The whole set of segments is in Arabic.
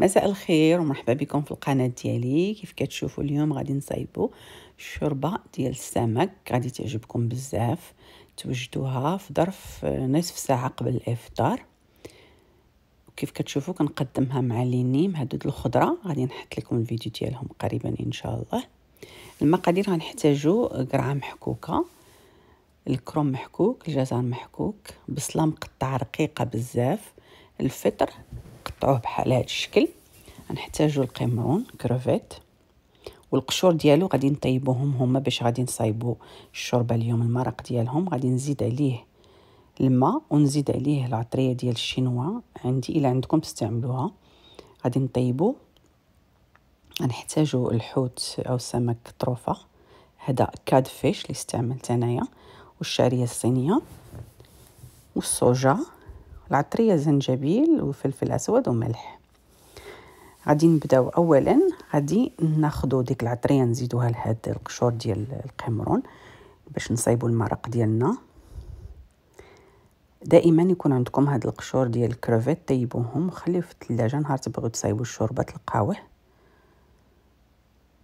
مساء الخير ومرحبا بكم في القناة ديالي كيف كتشوفوا اليوم غادي نصايبوا شوربة ديال السمك غادي تعجبكم بزاف توجدوها في ظرف نصف ساعة قبل الإفطار وكيف كتشوفوا كنقدمها مع لينيم هادو الخضرة غادي نحط لكم الفيديو ديالهم قريبا إن شاء الله المقادير غنحتاجو قرعة محكوكة الكروم محكوك الجزر محكوك بصلة مقطعة رقيقة بزاف الفطر نقطعوه بحال هاد الشكل غنحتاجو القمرون كروفيت والقشور ديالو غادي نطيبوهم هما باش غادي نصايبو الشوربه اليوم المرق ديالهم غادي نزيد عليه الماء ونزيد عليه العطريه ديال الشينوا عندي الا عندكم تستعملوها غادي نطيبو غنحتاجو الحوت او سمك طروفه هذا كاد فيش اللي استعملت انايا والشعريه الصينيه والصوجه العطرية زنجبيل وفلفل أسود وملح غادي نبداو اولا غادي ناخذ ديك العطريه نزيدوها لهاد القشور ديال القمرون باش نصايبو المرق ديالنا دائما يكون عندكم هاد القشور ديال الكروفيت طيبوهم وخليوه في الثلاجه نهار تبغيو تصايبوا الشوربه تلقاوه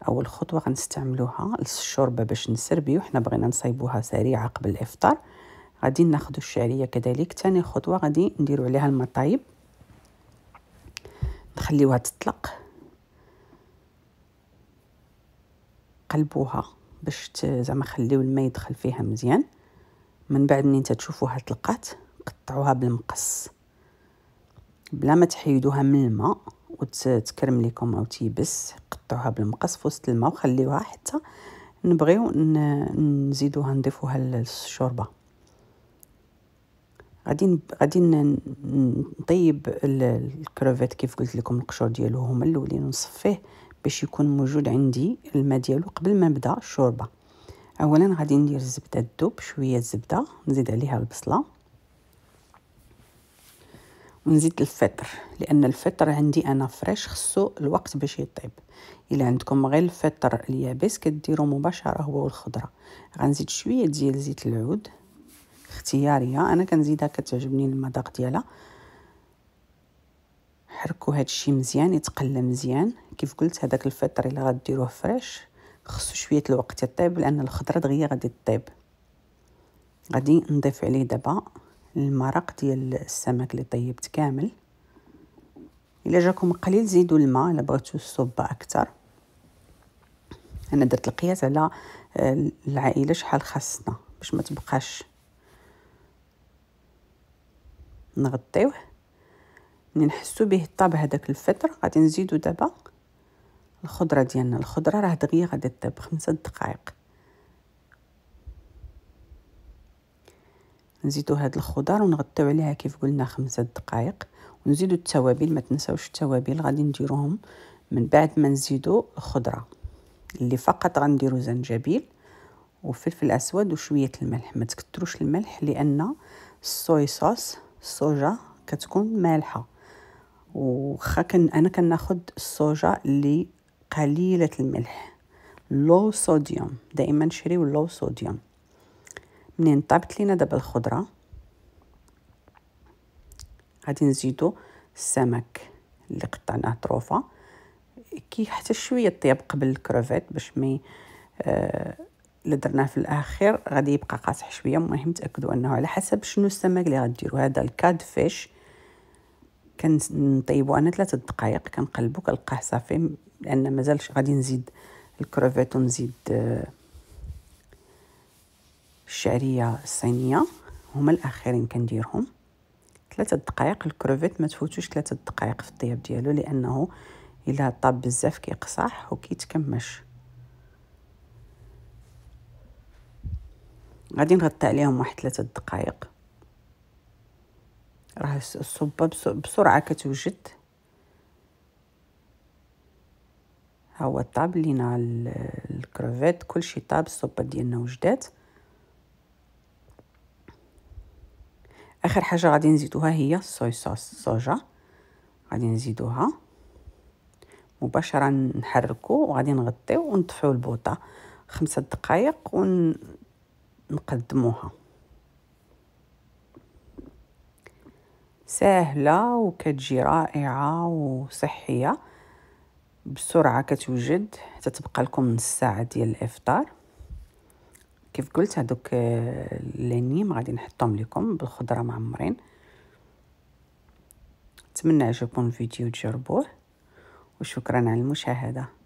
اول خطوه غنستعملوها الشوربه باش نسربيو حنا بغينا نصايبوها سريعه قبل الافطار غادي ناخذ الشعريه كذلك ثاني خطوه غادي نديرو عليها المطايب نخليوها تطلق قلبوها باش زعما خليو الماء يدخل فيها مزيان من بعد منين تتشوفوها طلقات قطعوها بالمقص بلا ما تحيدوها من الماء وتكرم لكم او تيبس قطعوها بالمقص في وسط الماء وخليوها حتى نبغيو نزيدوها نضيفوها للشوربه غادي غادي نطيب الكروفيت كيف قلت لكم القشور ديالو هما الاولين ونصفيه باش يكون موجود عندي الماء ديالو قبل ما نبدا الشوربه اولا غادي ندير الزبده الذوب شويه الزبده نزيد عليها البصله ونزيد الفطر لان الفطر عندي انا فريش خصو الوقت باش يطيب الا عندكم غير الفطر اليابس كديروا مباشره هو والخضره غنزيد شويه ديال زيت العود اختياريه انا كنزيدها كتعجبني المذاق ديالها حركوا هاد الشيء مزيان يتقلى مزيان كيف قلت هذاك الفطر اللي غديروه فريش خصو شويه الوقت يطيب لان الخضره دغيا غادي طيب غادي نضيف عليه دابا المرق ديال السمك اللي طيبت كامل الا جاكم قليل زيدوا الماء الا بغيتو الصوبه اكثر انا درت القياس على آه، العائله شحال خاصنا باش ما تبقاش نغطيوه ملي نحسو به طاب هذاك الفطر غادي نزيدو دابا الخضره ديالنا الخضره راه دغيا غادي طيب خمسة دقائق نزيدو هاد الخضر ونغطيو عليها كيف قلنا خمسة دقائق ونزيدو التوابل ما تنساوش التوابل غادي نديروهم من بعد ما نزيدو الخضره اللي فقط غنديرو زنجبيل وفلفل اسود وشويه الملح ما تكتروش الملح لان الصوي صوص الصوجة كتكون مالحة وخا كن انا كناخد الصوجة اللي قليلة الملح لو صوديوم دائما نشريو لو صوديوم منين طابت لينا دابا الخضره غادي نزيدو السمك اللي قطعناه طروفه كي حتى شويه طيب قبل الكروفيت باش مي آه اللي درناه في الاخر غادي يبقى قاصح شويه المهم تاكدوا انه على حسب شنو السمك اللي غديروا هذا الكاد فيش كنطيبو انا ثلاثة دقائق كنقلبو كنلقاه صافي لان مازالش غادي نزيد الكروفيت ونزيد آه، الشعريه الصينيه هما الاخرين كنديرهم ثلاثة دقائق الكروفيت ما تفوتوش ثلاثة دقائق في الطياب ديالو لانه الا طاب بزاف كيقصح وكيتكمش غادي نغطي عليهم واحد ثلاثة دقائق راه الصبة بسرعة كتوجد ها هو طاب لينا الكروفيت كلشي طاب الصبة ديالنا وجدات اخر حاجه غادي نزيدوها هي الصوي صوص الصوجه غادي نزيدوها مباشره نحركو وغادي نغطيو ونطفيو البوطه خمسة دقائق ون... نقدموها ساهلة وكتجي رائعة وصحية بسرعة كتوجد تتبقى لكم نص ساعة ديال الإفطار كيف قلت هادوك اللينيم غادي نحطهم لكم بالخضرة معمرين نتمنى عجبكم الفيديو تجربوه وشكرا على المشاهده